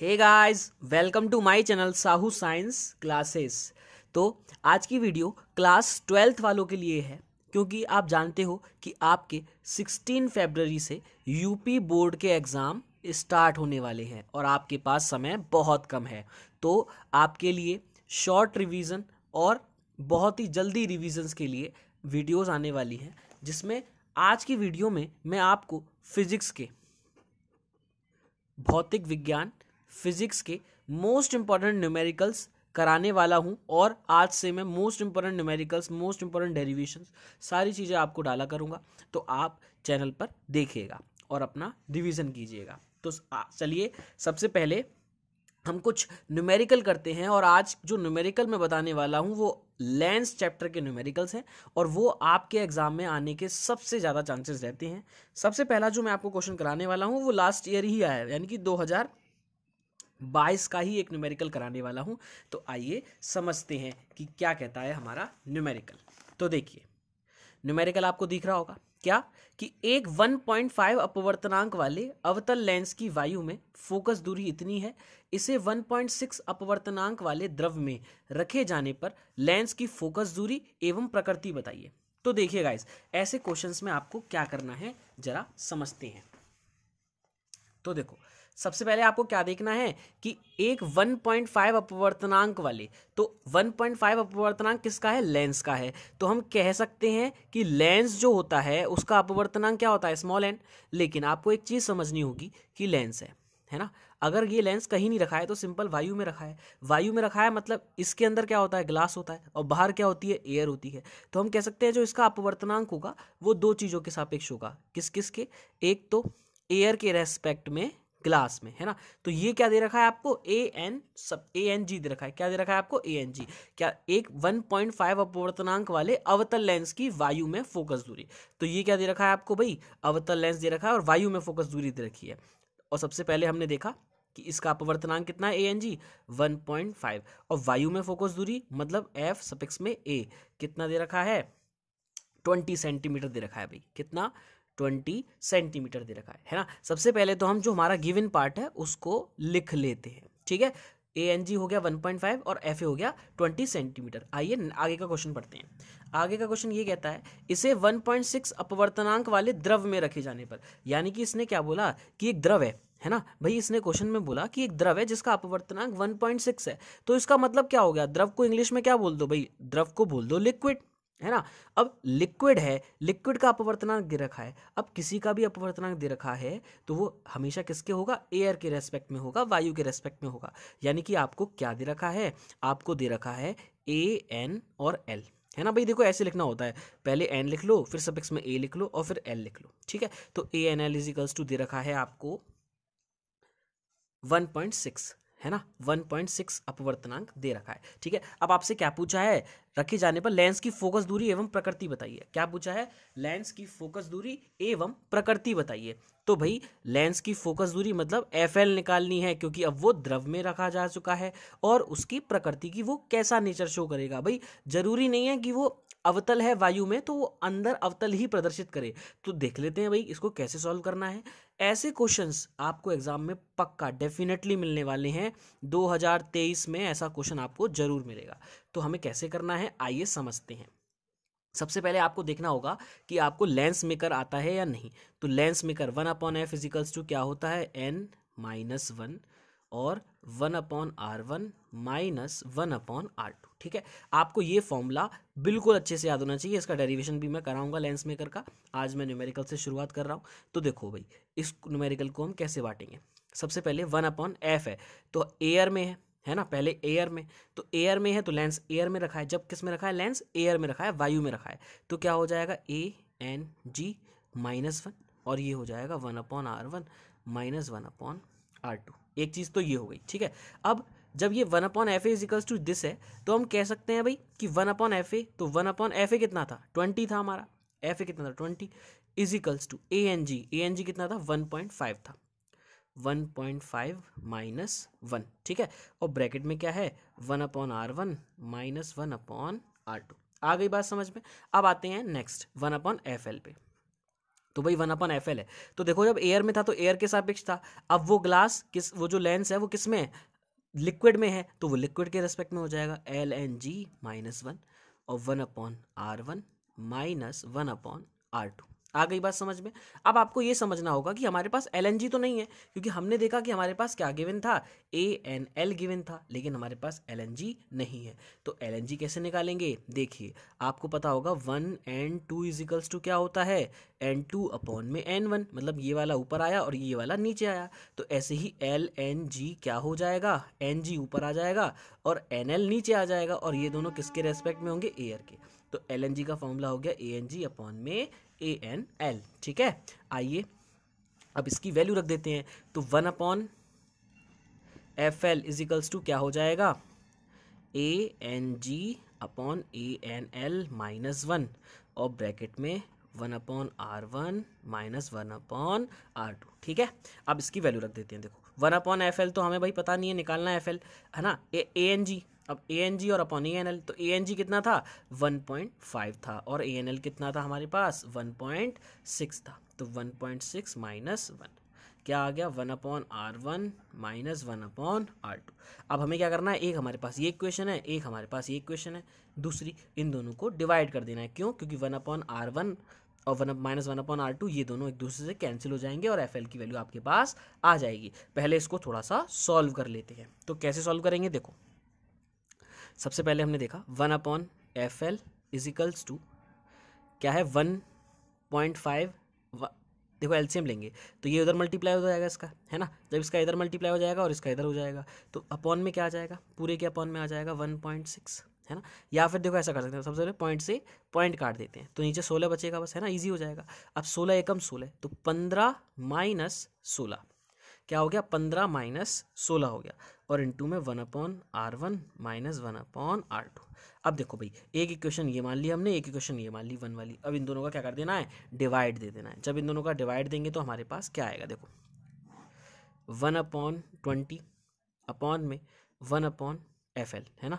hey guys welcome to my channel Sahu science classes तो आज की वीडियो क्लास ट्वेल्थ वालों के लिए है क्योंकि आप जानते हो कि आपके 16 फरवरी से यूपी बोर्ड के एग्ज़ाम स्टार्ट होने वाले हैं और आपके पास समय बहुत कम है तो आपके लिए शॉर्ट रिवीजन और बहुत ही जल्दी रिविजन्स के लिए वीडियोज़ आने वाली हैं जिसमें आज की वीडियो में मैं आपको फिजिक्स के भौतिक विज्ञान फिज़िक्स के मोस्ट इंपॉर्टेंट न्यूमेरिकल्स कराने वाला हूँ और आज से मैं most important numericals most important derivations सारी चीज़ें आपको डाला करूँगा तो आप चैनल पर देखिएगा और अपना रिविज़न कीजिएगा तो चलिए सबसे पहले हम कुछ न्यूमेरिकल करते हैं और आज जो न्यूमेरिकल मैं बताने वाला हूँ वो लेंस चैप्टर के न्यूमेरिकल्स हैं और वो आपके एग्ज़ाम में आने के सबसे ज़्यादा चांसेस रहते हैं सबसे पहला जो मैं आपको क्वेश्चन कराने वाला हूँ वो लास्ट ईयर ही आया यानी कि बाईस का ही एक न्यूमेरिकल कराने वाला हूँ तो आइए समझते हैं कि क्या कहता है हमारा न्यूमेरिकल तो देखिए न्यूमेरिकल आपको दिख रहा होगा क्या कि एक 1.5 अपवर्तनांक वाले अवतल लेंस की वायु में फोकस दूरी इतनी है इसे 1.6 अपवर्तनांक वाले द्रव में रखे जाने पर लेंस की फोकस दूरी एवं प्रकृति बताइए तो देखिए गाइस ऐसे क्वेश्चंस में आपको क्या करना है जरा समझते हैं तो देखो सबसे पहले आपको क्या देखना है कि एक 1.5 अपवर्तनांक वाले तो 1.5 अपवर्तनांक किसका है लेंस का है तो हम कह सकते हैं कि लेंस जो होता है उसका अपवर्तनांक क्या होता है स्मॉल एन लेकिन आपको एक चीज़ समझनी होगी कि लेंस है है ना अगर ये लेंस कहीं नहीं रखा है तो सिंपल वायु में रखा है वायु में रखा है मतलब इसके अंदर क्या होता है ग्लास होता है और बाहर क्या होती है एयर होती है तो हम कह सकते हैं जो इसका अपवर्तनांक होगा वो दो चीज़ों के सापेक्ष होगा किस किस के एक तो एयर के रेस्पेक्ट में क्लास में है ना तो ये क्या दे रखा है आपको ए एन सब ए एन जी दे रखा है क्या दे रखा है आपको ए एन जी क्या एक 1.5 अपवर्तनांक वाले अवतल लेंस की वायु में फोकस दूरी तो ये क्या दे रखा है आपको भाई अवतल लेंस दे रखा है और वायु में फोकस दूरी दे रखी है और सबसे पहले हमने देखा कि इसका अपवर्तनांक कितना है A N G one point five और वायु में फोकस दूरी मतलब एफ सपिक्स में ए कितना दे रखा है ट्वेंटी सेंटीमीटर दे रखा है भाई कितना ट्वेंटी सेंटीमीटर दे रखा है है ना सबसे पहले तो हम जो हमारा गिवन पार्ट है उसको लिख लेते हैं ठीक है ए एन जी हो गया वन पॉइंट फाइव और एफ ए हो गया ट्वेंटी सेंटीमीटर आइए आगे का क्वेश्चन पढ़ते हैं आगे का क्वेश्चन ये कहता है इसे वन पॉइंट सिक्स अपवर्तनांक वाले द्रव में रखे जाने पर यानी कि इसने क्या बोला कि एक द्रव है है ना भाई इसने क्वेश्चन में बोला कि एक द्रव है जिसका अपवर्तनांक वन पॉइंट सिक्स है तो इसका मतलब क्या हो गया द्रव को इंग्लिश में क्या बोल दो भाई द्रव को बोल दो लिक्विड है ना अब लिक्विड है लिक्विड का अपवर्तनांक दे रखा है अब किसी का भी अपवर्तनांक दे रखा है तो वो हमेशा किसके होगा एयर के रेस्पेक्ट में होगा वायु के रेस्पेक्ट में होगा यानी कि आपको क्या दे रखा है आपको दे रखा है ए एन और एल है ना भाई देखो ऐसे लिखना होता है पहले एन लिख लो फिर सबिक्स में ए लिख लो और फिर एल लिख लो ठीक है तो A N L equals to दे रखा है आपको वन है ना 1.6 पॉइंट अपवर्तनांक दे रखा है ठीक है अब आपसे क्या पूछा है रखे जाने पर लेंस की फोकस दूरी एवं प्रकृति बताइए क्या पूछा है लेंस की फोकस दूरी एवं प्रकृति बताइए तो भाई लेंस की फोकस दूरी मतलब एफ एल निकालनी है क्योंकि अब वो द्रव में रखा जा चुका है और उसकी प्रकृति की वो कैसा नेचर शो करेगा भाई जरूरी नहीं है कि वो अवतल है वायु में तो वो अंदर अवतल ही प्रदर्शित करे तो देख लेते हैं भाई इसको कैसे सॉल्व करना है ऐसे क्वेश्चंस आपको एग्जाम में पक्का डेफिनेटली मिलने वाले हैं 2023 में ऐसा क्वेश्चन आपको जरूर मिलेगा तो हमें कैसे करना है आइए समझते हैं सबसे पहले आपको देखना होगा कि आपको लेंस मेकर आता है या नहीं तो lens maker one upon F equals to क्या होता है एन माइनस वन और one upon R one minus one upon R two ठीक है आपको ये फॉर्मूला बिल्कुल अच्छे से याद होना चाहिए इसका डेरिवेशन भी मैं कराऊंगा लेंस मेकर का आज मैं न्यूमेरिकल से शुरुआत कर रहा हूँ तो देखो भाई इस न्यूमेरिकल को हम कैसे बांटेंगे सबसे पहले वन अपॉन एफ है तो एयर में है है ना पहले एयर में तो एयर में है तो लेंस एयर में रखा है जब किस में रखा है लेंस एयर में रखा है वायु में रखा है तो क्या हो जाएगा A N G minus one और ये हो जाएगा one upon R one minus one upon R two एक चीज़ तो ये हो गई ठीक है अब जब ये one upon F equals to this है तो हम कह सकते हैं भाई कि वन अपॉन एफ ए तो वन अपॉन एफ ए कितना था ट्वेंटी था हमारा एफ ए कितना था twenty equals to A N G A N G कितना था वन पॉइंट फाइव था one point five minus one ठीक है और ब्रैकेट में क्या है one upon R one minus one upon R two आ गई बात समझ में अब आते हैं next one upon F L पे तो भाई वन अपन एफ है तो देखो जब एयर में था तो एयर के सापेक्ष था अब वो ग्लास किस वो जो लेंस है वो किस में है लिक्विड में है तो वो लिक्विड के रेस्पेक्ट में हो जाएगा L N G minus one और one upon R one minus one upon R two आ गई बात समझ में अब आपको ये समझना होगा कि हमारे पास एल तो नहीं है क्योंकि हमने देखा कि हमारे पास क्या गिवन था ए एन एल गिवन था लेकिन हमारे पास एल नहीं है तो एल कैसे निकालेंगे देखिए आपको पता होगा one N two equals to क्या होता है एन टू अपॉन में एन वन मतलब ये वाला ऊपर आया और ये वाला नीचे आया तो ऐसे ही एल एन जी क्या हो जाएगा एन जी ऊपर आ जाएगा और एन एल नीचे आ जाएगा और ये दोनों किसके रेस्पेक्ट में होंगे एयर के तो एल एन जी का फॉर्मूला हो गया ए एन जी अपॉन में ए एन एल ठीक है आइए अब इसकी वैल्यू रख देते हैं तो one upon F L is to क्या हो जाएगा A N G upon A N L minus one और ब्रैकेट में one upon R one minus one upon R two ठीक है अब इसकी वैल्यू रख देते हैं देखो वन अपॉन एफ एल तो हमें भाई पता नहीं है निकालना एफ एल है ना ए एन जी अब ए एन जी और अपॉन ए एन एल तो ए एन जी कितना था वन पॉइंट फाइव था और ए एन एल कितना था हमारे पास वन पॉइंट सिक्स था तो one point six minus one क्या आ गया one upon R one minus one upon R two अब हमें क्या करना है एक हमारे पास ये क्वेश्चन है एक हमारे पास ये क्वेश्चन है दूसरी इन दोनों को डिवाइड कर देना है क्यों क्योंकि वन अपॉन आर वन और one minus one upon R two ये दोनों एक दूसरे से कैंसिल हो जाएंगे और एफ एल की वैल्यू आपके पास आ जाएगी पहले इसको थोड़ा सा सॉल्व कर लेते हैं तो कैसे सॉल्व करेंगे देखो सबसे पहले हमने देखा one upon F L equals to क्या है वन पॉइंट फाइव देखो एलसीएम लेंगे तो ये उधर मल्टीप्लाई हो जाएगा इसका है ना जब इसका इधर मल्टीप्लाई हो जाएगा और इसका इधर हो जाएगा तो अपॉन में क्या आ जाएगा पूरे के अपॉन में आ जाएगा वन पॉइंट सिक्स है ना या फिर देखो ऐसा कर सकते हैं सबसे पहले पॉइंट से पॉइंट काट देते हैं तो नीचे सोलह बचेगा बस है ना ईजी हो जाएगा अब सोलह एकम सोलह तो पंद्रह माइनस सोलह क्या हो गया पंद्रह माइनस सोलह हो गया और इनटू में one upon R one minus one upon R two अब देखो भाई एक इक्वेशन ये मान ली हमने एक इक्वेशन ये मान ली वन वाली अब इन दोनों का क्या कर देना है डिवाइड दे देना है जब इन दोनों का डिवाइड देंगे तो हमारे पास क्या आएगा देखो वन अपॉन ट्वेंटी अपॉन में वन अपॉन एफ एल है ना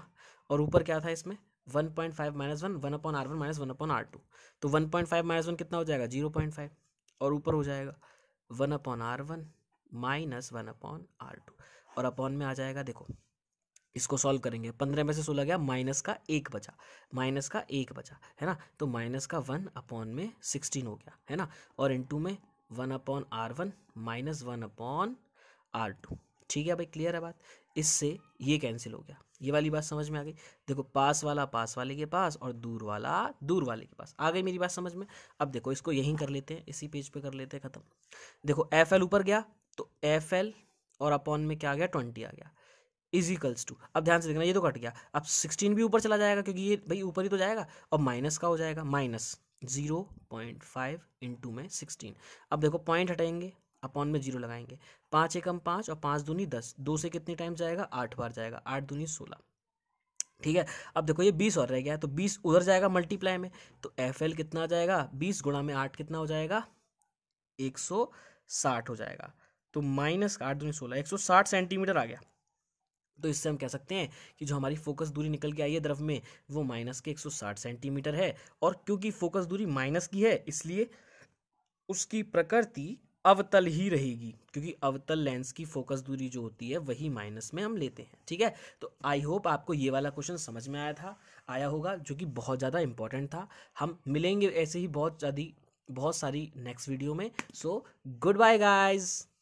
और ऊपर क्या था इसमें one point five minus one one upon R one minus one upon R two तो one point five minus one कितना हो जाएगा जीरो पॉइंट फाइव और ऊपर हो जाएगा one upon R one minus one upon R two और upon में आ जाएगा देखो इसको सॉल्व करेंगे पंद्रह में से सोलह गया माइनस का एक बचा माइनस का एक बचा है ना तो माइनस का वन अपॉन में सिक्सटीन हो गया है ना और टू में one upon R one minus one upon R two ठीक है भाई क्लियर है बात इससे ये कैंसिल हो गया ये वाली बात समझ में आ गई देखो पास वाला पास वाले के पास और दूर वाला दूर वाले के पास आ गई मेरी बात समझ में अब देखो इसको यहीं कर लेते हैं इसी पेज पे कर लेते हैं ख़त्म देखो एफ एल ऊपर गया तो एफ एल और अपॉन में क्या आ गया ट्वेंटी आ गया इजिकल्स टू अब ध्यान से देखना ये तो कट गया अब सिक्सटीन भी ऊपर चला जाएगा क्योंकि ये भाई ऊपर ही तो जाएगा और माइनस का हो जाएगा minus zero point five into में सिक्सटीन अब देखो पॉइंट हटाएंगे अपॉन में जीरो लगाएंगे पाँच एकम पाँच और पाँच दूनी दस दो से कितने टाइम जाएगा आठ बार जाएगा आठ दूनी सोलह ठीक है अब देखो ये बीस और रह गया तो बीस उधर जाएगा मल्टीप्लाई में तो एफ एल कितना आ जाएगा बीस गुणा में आठ कितना हो जाएगा एक सौ साठ हो जाएगा तो माइनस आठ दूनी सोलह एक सौ साठ सेंटीमीटर आ गया तो इससे हम कह सकते हैं कि जो हमारी फोकस दूरी निकल के आई है द्रव में वो माइनस के एक सौ साठ सेंटीमीटर है और क्योंकि फोकस दूरी माइनस की है इसलिए उसकी प्रकृति अवतल ही रहेगी क्योंकि अवतल लेंस की फोकस दूरी जो होती है वही माइनस में हम लेते हैं ठीक है तो आई होप आपको ये वाला क्वेश्चन समझ में आया था आया होगा जो कि बहुत ज़्यादा इंपॉर्टेंट था हम मिलेंगे ऐसे ही बहुत ज़्यादा बहुत सारी नेक्स्ट वीडियो में सो गुड बाय गाइज़